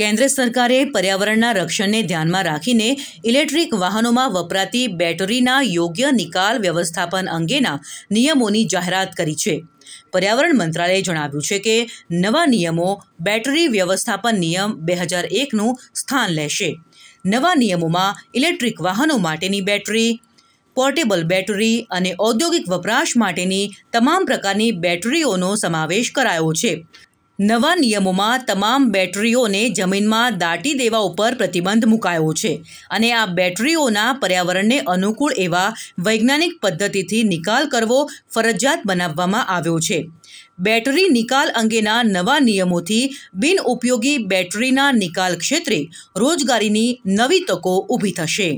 કેન્દ્ર સરકારે પર્યાવરણના રક્ષણને ધ્યાનમાં રાખીને ઇલેક્ટ્રિક વાહનોમાં વપરાતી બેટરીના યોગ્ય નિકાલ વ્યવસ્થાપન અંગેના નિયમોની જાહેરાત કરી છે પર્યાવરણ મંત્રાલયે જણાવ્યું છે કે નવા નિયમો બેટરી વ્યવસ્થાપન નિયમ બે હજાર એકનું સ્થાન લેશે નવા નિયમોમાં ઇલેક્ટ્રિક વાહનો માટેની બેટરી પોર્ટેબલ બેટરી અને ઔદ્યોગિક વપરાશ માટેની તમામ પ્રકારની બેટરીઓનો સમાવેશ કરાયો છે નવા નિયમોમાં તમામ બેટરીઓને જમીનમાં દાટી દેવા ઉપર પ્રતિબંધ મુકાયો છે અને આ બેટરીઓના પર્યાવરણને અનુકૂળ એવા વૈજ્ઞાનિક પદ્ધતિથી નિકાલ કરવો ફરજિયાત બનાવવામાં આવ્યો છે બેટરી નિકાલ અંગેના નવા નિયમોથી બિનઉપયોગી બેટરીના નિકાલ ક્ષેત્રે રોજગારીની નવી તકો ઊભી થશે